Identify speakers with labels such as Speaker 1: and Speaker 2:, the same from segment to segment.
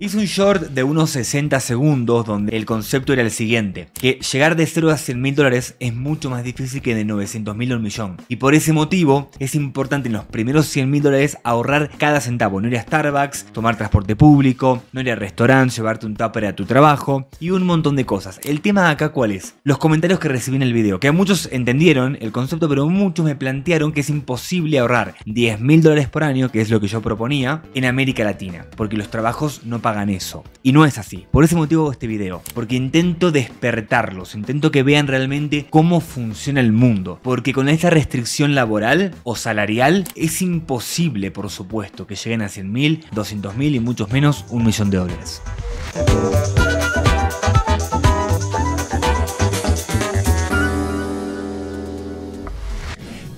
Speaker 1: Hice un short de unos 60 segundos donde el concepto era el siguiente, que llegar de 0 a 100 mil dólares es mucho más difícil que de 900 mil a un millón. Y por ese motivo es importante en los primeros 100 mil dólares ahorrar cada centavo, no ir a Starbucks, tomar transporte público, no ir a restaurante, llevarte un tupper a tu trabajo y un montón de cosas. El tema acá cuál es? Los comentarios que recibí en el video, que muchos entendieron el concepto pero muchos me plantearon que es imposible ahorrar 10 mil dólares por año, que es lo que yo proponía, en América Latina, porque los trabajos no pagan hagan eso. Y no es así. Por ese motivo hago este video. Porque intento despertarlos. Intento que vean realmente cómo funciona el mundo. Porque con esta restricción laboral o salarial es imposible, por supuesto, que lleguen a 100 mil, 200 mil y muchos menos un millón de dólares.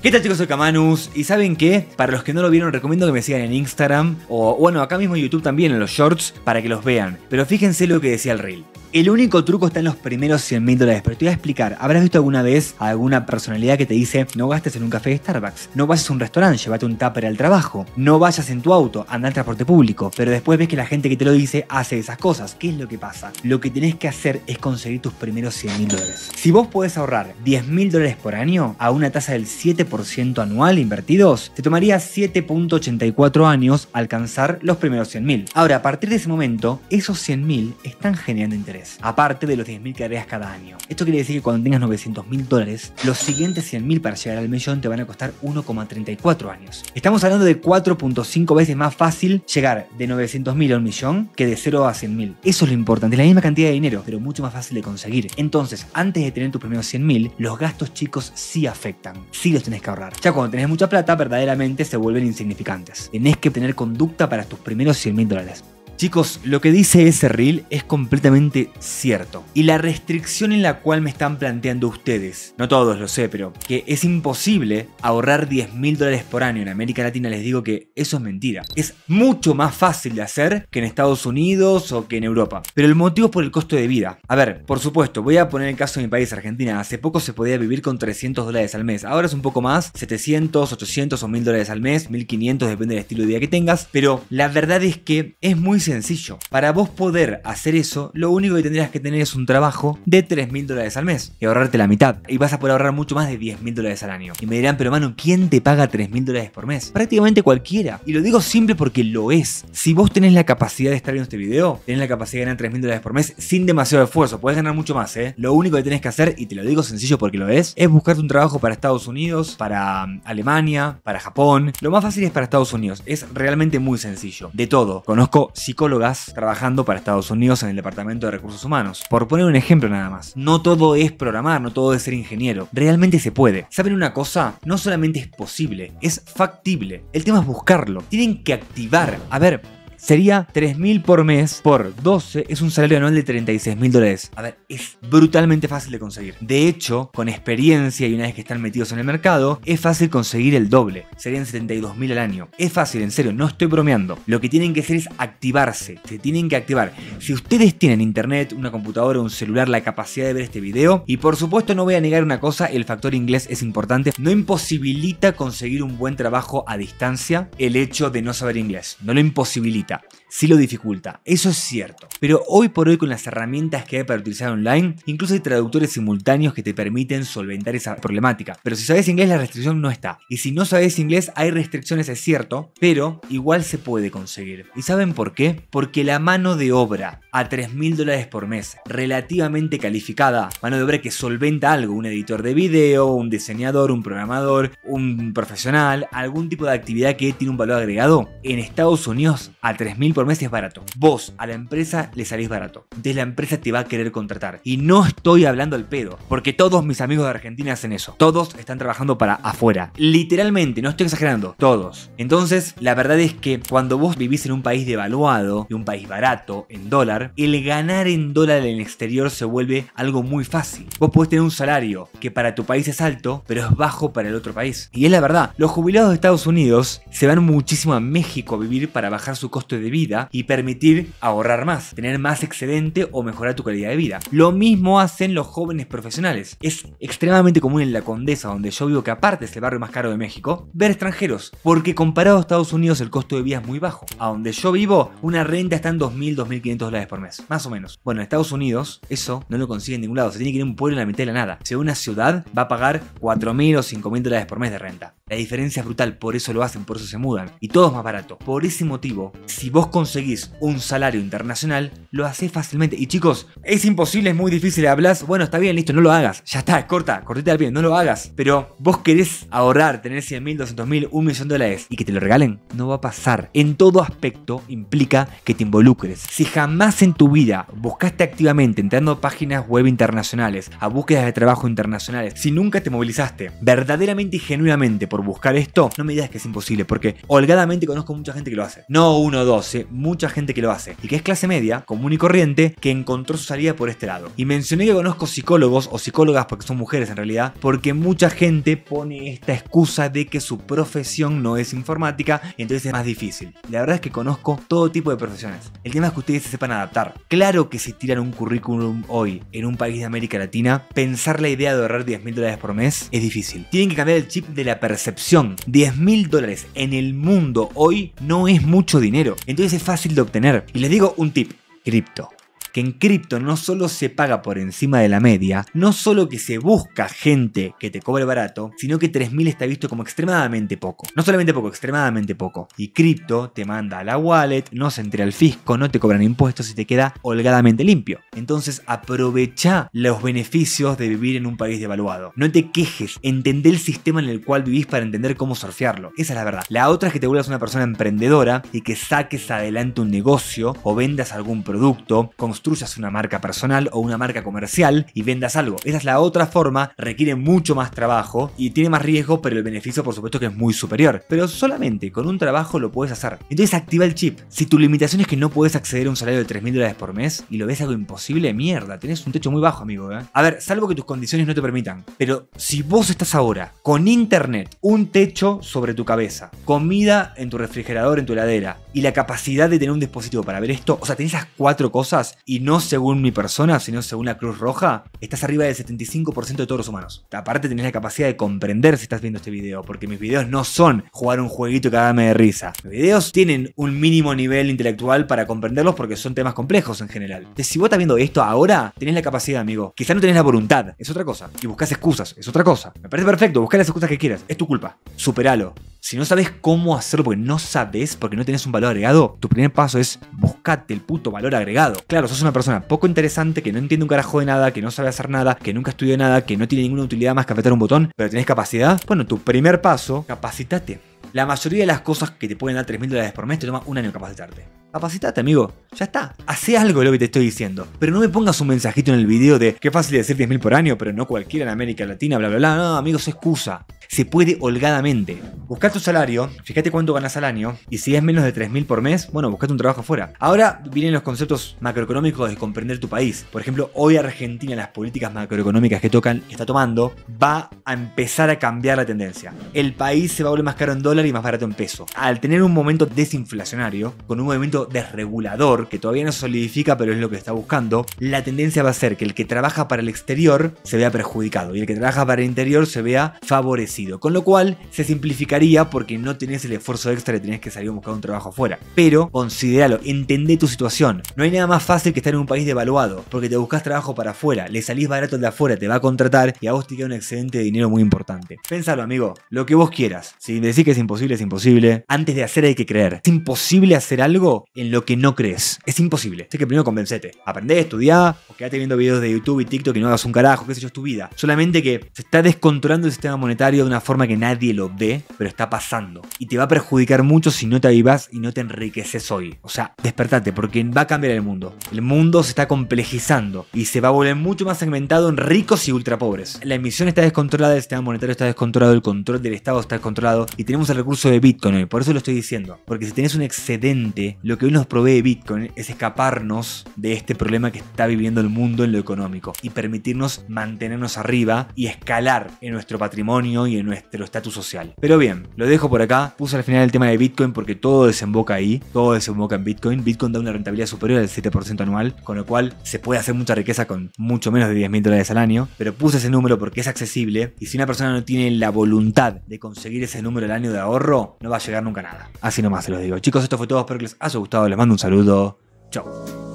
Speaker 1: ¿Qué tal chicos? Soy Kamanus y ¿saben qué? Para los que no lo vieron recomiendo que me sigan en Instagram o bueno acá mismo en YouTube también en los shorts para que los vean. Pero fíjense lo que decía el reel. El único truco está en los primeros 100 mil dólares, pero te voy a explicar. ¿Habrás visto alguna vez a alguna personalidad que te dice no gastes en un café de Starbucks? No vayas a un restaurante, llévate un tupper al trabajo. No vayas en tu auto, anda en transporte público. Pero después ves que la gente que te lo dice hace esas cosas. ¿Qué es lo que pasa? Lo que tenés que hacer es conseguir tus primeros 100 mil dólares. Si vos podés ahorrar 10 mil dólares por año a una tasa del 7% anual invertidos, te tomaría 7.84 años alcanzar los primeros 100 mil. Ahora, a partir de ese momento, esos 100.000 están generando interés aparte de los 10.000 que harías cada año. Esto quiere decir que cuando tengas 900.000 dólares, los siguientes 100.000 para llegar al millón te van a costar 1,34 años. Estamos hablando de 4.5 veces más fácil llegar de 900.000 a un millón que de 0 a 100.000. Eso es lo importante, es la misma cantidad de dinero, pero mucho más fácil de conseguir. Entonces, antes de tener tus primeros 100.000, los gastos chicos sí afectan, sí los tenés que ahorrar. Ya cuando tenés mucha plata, verdaderamente se vuelven insignificantes. Tenés que tener conducta para tus primeros 100.000 dólares. Chicos, lo que dice ese reel es completamente cierto. Y la restricción en la cual me están planteando ustedes, no todos lo sé, pero que es imposible ahorrar 10 mil dólares por año en América Latina, les digo que eso es mentira. Es mucho más fácil de hacer que en Estados Unidos o que en Europa. Pero el motivo es por el costo de vida. A ver, por supuesto, voy a poner el caso de mi país, Argentina. Hace poco se podía vivir con 300 dólares al mes. Ahora es un poco más, 700, 800 o 1000 dólares al mes, 1500, depende del estilo de vida que tengas. Pero la verdad es que es muy sencillo sencillo. Para vos poder hacer eso, lo único que tendrías que tener es un trabajo de 3 mil dólares al mes y ahorrarte la mitad. Y vas a poder ahorrar mucho más de 10 mil dólares al año. Y me dirán, pero mano, ¿quién te paga 3 mil dólares por mes? Prácticamente cualquiera. Y lo digo simple porque lo es. Si vos tenés la capacidad de estar viendo este video, tenés la capacidad de ganar 3 mil dólares por mes sin demasiado esfuerzo. Puedes ganar mucho más, ¿eh? Lo único que tenés que hacer, y te lo digo sencillo porque lo es, es buscarte un trabajo para Estados Unidos, para um, Alemania, para Japón. Lo más fácil es para Estados Unidos. Es realmente muy sencillo. De todo. Conozco psicólogos psicólogas trabajando para Estados Unidos en el Departamento de Recursos Humanos. Por poner un ejemplo nada más, no todo es programar, no todo es ser ingeniero, realmente se puede. ¿Saben una cosa? No solamente es posible, es factible. El tema es buscarlo. Tienen que activar. A ver, sería 3.000 por mes por 12, es un salario anual de 36.000 dólares. A ver, es brutalmente fácil de conseguir. De hecho, con experiencia y una vez que están metidos en el mercado, es fácil conseguir el doble. Serían 72.000 al año. Es fácil, en serio, no estoy bromeando. Lo que tienen que hacer es activarse. Se tienen que activar. Si ustedes tienen internet, una computadora, un celular, la capacidad de ver este video, y por supuesto no voy a negar una cosa, el factor inglés es importante, no imposibilita conseguir un buen trabajo a distancia el hecho de no saber inglés. No lo imposibilita. 있다. sí lo dificulta, eso es cierto. Pero hoy por hoy con las herramientas que hay para utilizar online, incluso hay traductores simultáneos que te permiten solventar esa problemática. Pero si sabes inglés la restricción no está. Y si no sabes inglés hay restricciones, es cierto, pero igual se puede conseguir. ¿Y saben por qué? Porque la mano de obra a 3.000 dólares por mes, relativamente calificada, mano de obra que solventa algo, un editor de video, un diseñador, un programador, un profesional, algún tipo de actividad que tiene un valor agregado, en Estados Unidos a 3.000 por mes es barato. Vos a la empresa le salís barato. Entonces la empresa te va a querer contratar. Y no estoy hablando al pedo, porque todos mis amigos de Argentina hacen eso. Todos están trabajando para afuera. Literalmente, no estoy exagerando, todos. Entonces, la verdad es que cuando vos vivís en un país devaluado, y un país barato, en dólar, el ganar en dólar en el exterior se vuelve algo muy fácil. Vos podés tener un salario que para tu país es alto, pero es bajo para el otro país. Y es la verdad, los jubilados de Estados Unidos se van muchísimo a México a vivir para bajar su costo de vida y permitir ahorrar más, tener más excedente o mejorar tu calidad de vida. Lo mismo hacen los jóvenes profesionales. Es extremadamente común en la Condesa, donde yo vivo que aparte es el barrio más caro de México, ver extranjeros, porque comparado a Estados Unidos el costo de vida es muy bajo. A donde yo vivo, una renta está en 2.000, 2.500 dólares por mes, más o menos. Bueno, en Estados Unidos eso no lo consigue en ningún lado, se tiene que ir a un pueblo en la mitad de la nada. Si una ciudad va a pagar 4.000 o 5.000 dólares por mes de renta. La diferencia es brutal, por eso lo hacen, por eso se mudan. Y todo es más barato. Por ese motivo, si vos conseguís un salario internacional, lo haces fácilmente. Y chicos, es imposible, es muy difícil, hablas, bueno, está bien, listo, no lo hagas. Ya está, corta, cortita al pie, no lo hagas. Pero vos querés ahorrar, tener 100 mil, 200 mil, un millón de dólares y que te lo regalen, no va a pasar. En todo aspecto implica que te involucres. Si jamás en tu vida buscaste activamente entrando a páginas web internacionales, a búsquedas de trabajo internacionales, si nunca te movilizaste verdaderamente y genuinamente por buscar esto, no me digas que es imposible, porque holgadamente conozco mucha gente que lo hace. No uno o mucha gente que lo hace y que es clase media, común y corriente, que encontró su salida por este lado. Y mencioné que conozco psicólogos o psicólogas, porque son mujeres en realidad, porque mucha gente pone esta excusa de que su profesión no es informática, y entonces es más difícil. La verdad es que conozco todo tipo de profesiones. El tema es que ustedes se sepan adaptar. Claro que si tiran un currículum hoy en un país de América Latina, pensar la idea de ahorrar 10 mil dólares por mes es difícil. Tienen que cambiar el chip de la percepción. 10 mil dólares en el mundo hoy no es mucho dinero. Entonces fácil de obtener. Y le digo un tip, cripto que en cripto no solo se paga por encima de la media, no solo que se busca gente que te cobre barato, sino que 3.000 está visto como extremadamente poco. No solamente poco, extremadamente poco. Y cripto te manda a la wallet, no se entrega al fisco, no te cobran impuestos y te queda holgadamente limpio. Entonces aprovecha los beneficios de vivir en un país devaluado. No te quejes, entendé el sistema en el cual vivís para entender cómo surfearlo. Esa es la verdad. La otra es que te vuelvas una persona emprendedora y que saques adelante un negocio o vendas algún producto, con construyas una marca personal o una marca comercial y vendas algo. Esa es la otra forma, requiere mucho más trabajo y tiene más riesgo, pero el beneficio por supuesto que es muy superior. Pero solamente con un trabajo lo puedes hacer. Entonces activa el chip. Si tu limitación es que no puedes acceder a un salario de 3.000 dólares por mes y lo ves algo imposible, mierda, tenés un techo muy bajo, amigo. ¿eh? A ver, salvo que tus condiciones no te permitan. Pero si vos estás ahora con internet, un techo sobre tu cabeza, comida en tu refrigerador, en tu heladera y la capacidad de tener un dispositivo para ver esto, o sea, tenés esas cuatro cosas y no según mi persona, sino según la Cruz Roja, estás arriba del 75% de todos los humanos. Aparte tenés la capacidad de comprender si estás viendo este video, porque mis videos no son jugar un jueguito que dame de risa. Mis videos tienen un mínimo nivel intelectual para comprenderlos porque son temas complejos en general. Entonces, si vos estás viendo esto ahora, tenés la capacidad, amigo. Quizá no tenés la voluntad, es otra cosa. Y buscas excusas, es otra cosa. Me parece perfecto, busca las excusas que quieras, es tu culpa. Superalo, si no sabes cómo hacerlo porque no sabes, porque no tenés un valor agregado, tu primer paso es buscate el puto valor agregado. Claro, sos una persona poco interesante, que no entiende un carajo de nada, que no sabe hacer nada, que nunca estudió nada, que no tiene ninguna utilidad más que apretar un botón, pero tenés capacidad. Bueno, tu primer paso, capacitate. La mayoría de las cosas que te pueden dar 3.000 dólares por mes te toma un año capacitarte. Capacitate, amigo. Ya está. Hacé algo de lo que te estoy diciendo. Pero no me pongas un mensajito en el video de qué fácil decir 10.000 por año, pero no cualquiera en América Latina, bla, bla, bla. No, amigo, excusa. Se puede holgadamente. Buscá tu salario, fíjate cuánto ganas al año, y si es menos de 3.000 por mes, bueno, buscate un trabajo afuera. Ahora vienen los conceptos macroeconómicos de comprender tu país. Por ejemplo, hoy Argentina, las políticas macroeconómicas que tocan, está tomando, va a empezar a cambiar la tendencia. El país se va a volver más caro en dólar y más barato en peso. Al tener un momento desinflacionario, con un movimiento desregulador, que todavía no se solidifica, pero es lo que está buscando, la tendencia va a ser que el que trabaja para el exterior se vea perjudicado y el que trabaja para el interior se vea favorecido. Con lo cual, se simplifica porque no tenías el esfuerzo extra de tenés que salir a buscar un trabajo afuera. Pero considéralo, entendé tu situación. No hay nada más fácil que estar en un país devaluado, porque te buscas trabajo para afuera, le salís barato de afuera, te va a contratar y a vos te queda un excedente de dinero muy importante. Pensalo, amigo, lo que vos quieras. Si decís que es imposible, es imposible. Antes de hacer hay que creer. Es imposible hacer algo en lo que no crees. Es imposible. Así que primero convencete. aprende, estudia, o quedate viendo videos de YouTube y TikTok y no hagas un carajo, que sé yo, es tu vida. Solamente que se está descontrolando el sistema monetario de una forma que nadie lo ve, pero está pasando. Y te va a perjudicar mucho si no te avivas y no te enriqueces hoy. O sea, despertate, porque va a cambiar el mundo. El mundo se está complejizando y se va a volver mucho más segmentado en ricos y ultra pobres. La emisión está descontrolada, el sistema monetario está descontrolado, el control del Estado está descontrolado y tenemos el recurso de Bitcoin Por eso lo estoy diciendo. Porque si tenés un excedente, lo que hoy nos provee Bitcoin es escaparnos de este problema que está viviendo el mundo en lo económico y permitirnos mantenernos arriba y escalar en nuestro patrimonio y en nuestro estatus social. Pero bien, lo dejo por acá. Puse al final el tema de Bitcoin porque todo desemboca ahí. Todo desemboca en Bitcoin. Bitcoin da una rentabilidad superior al 7% anual, con lo cual se puede hacer mucha riqueza con mucho menos de 10.000 mil dólares al año. Pero puse ese número porque es accesible y si una persona no tiene la voluntad de conseguir ese número al año de ahorro, no va a llegar nunca nada. Así nomás se los digo. Chicos, esto fue todo. Espero que les haya gustado. Les mando un saludo. Chau.